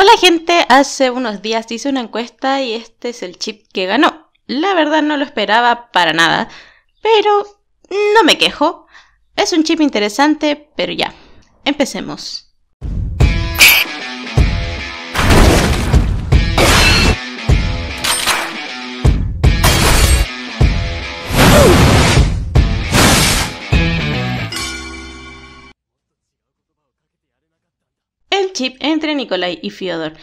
Hola gente, hace unos días hice una encuesta y este es el chip que ganó. La verdad no lo esperaba para nada, pero no me quejo. Es un chip interesante, pero ya, empecemos. chip entre Nikolai y Fyodor.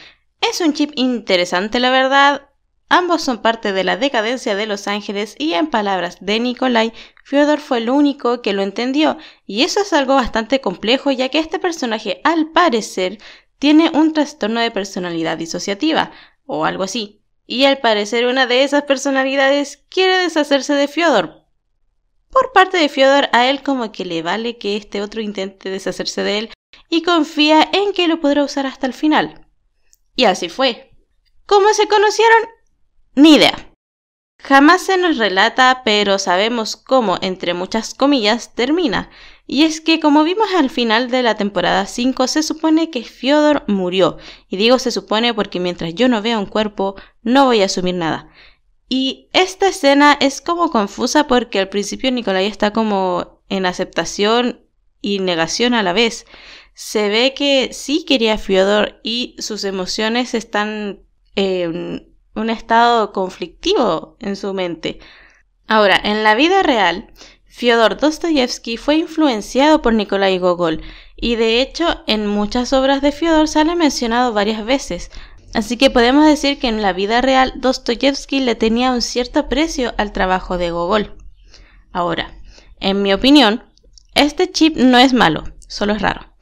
Es un chip interesante, la verdad. Ambos son parte de la decadencia de Los Ángeles y en palabras de Nikolai, Fyodor fue el único que lo entendió, y eso es algo bastante complejo ya que este personaje al parecer tiene un trastorno de personalidad disociativa, o algo así, y al parecer una de esas personalidades quiere deshacerse de Fyodor. Por parte de Fyodor, a él como que le vale que este otro intente deshacerse de él, y confía en que lo podrá usar hasta el final. Y así fue. ¿Cómo se conocieron? Ni idea. Jamás se nos relata, pero sabemos cómo, entre muchas comillas, termina. Y es que, como vimos al final de la temporada 5, se supone que Fyodor murió. Y digo se supone porque mientras yo no vea un cuerpo, no voy a asumir nada. Y esta escena es como confusa porque al principio Nicolai está como en aceptación y negación a la vez se ve que sí quería a Fiodor y sus emociones están en un estado conflictivo en su mente. Ahora, en la vida real, Fyodor Dostoyevsky fue influenciado por Nikolai Gogol y de hecho en muchas obras de Fyodor sale mencionado varias veces. Así que podemos decir que en la vida real Dostoyevsky le tenía un cierto aprecio al trabajo de Gogol. Ahora, en mi opinión, este chip no es malo, solo es raro.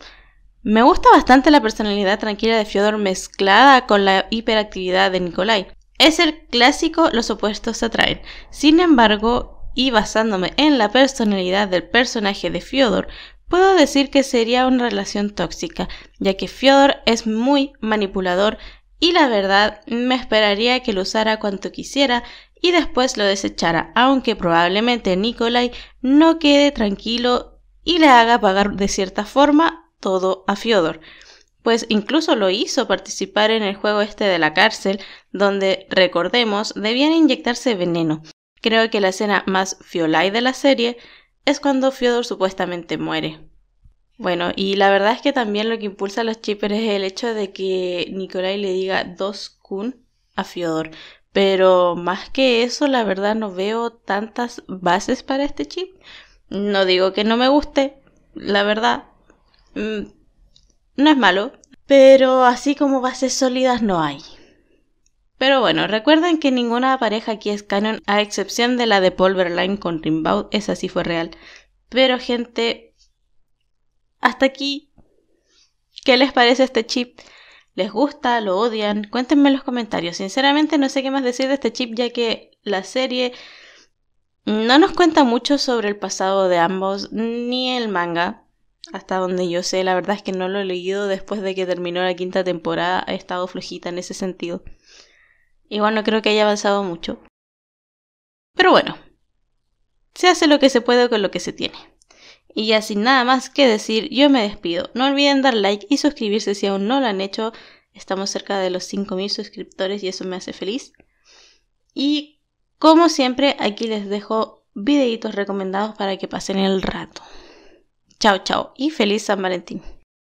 Me gusta bastante la personalidad tranquila de Fyodor mezclada con la hiperactividad de Nikolai. Es el clásico los opuestos se atraen. Sin embargo, y basándome en la personalidad del personaje de Fyodor, puedo decir que sería una relación tóxica, ya que Fyodor es muy manipulador y la verdad me esperaría que lo usara cuanto quisiera y después lo desechara, aunque probablemente Nikolai no quede tranquilo y le haga pagar de cierta forma todo a Fiodor, pues incluso lo hizo participar en el juego este de la cárcel, donde, recordemos, debían inyectarse veneno. Creo que la escena más Fiolai de la serie es cuando Fiodor supuestamente muere. Bueno, y la verdad es que también lo que impulsa a los chippers es el hecho de que Nikolai le diga dos kun a Fiodor. Pero más que eso, la verdad no veo tantas bases para este chip. No digo que no me guste, la verdad, Mm, no es malo, pero así como bases sólidas no hay. Pero bueno, recuerden que ninguna pareja aquí es canon, a excepción de la de Polverline con Rimbaud, esa sí fue real. Pero gente, hasta aquí. ¿Qué les parece este chip? ¿Les gusta? ¿Lo odian? Cuéntenme en los comentarios. Sinceramente no sé qué más decir de este chip ya que la serie no nos cuenta mucho sobre el pasado de ambos ni el manga. Hasta donde yo sé, la verdad es que no lo he leído después de que terminó la quinta temporada, he estado flojita en ese sentido. Igual no creo que haya avanzado mucho. Pero bueno, se hace lo que se puede con lo que se tiene. Y ya sin nada más que decir, yo me despido. No olviden dar like y suscribirse si aún no lo han hecho. Estamos cerca de los 5.000 suscriptores y eso me hace feliz. Y como siempre, aquí les dejo videitos recomendados para que pasen el rato. Chao, chao y feliz San Valentín.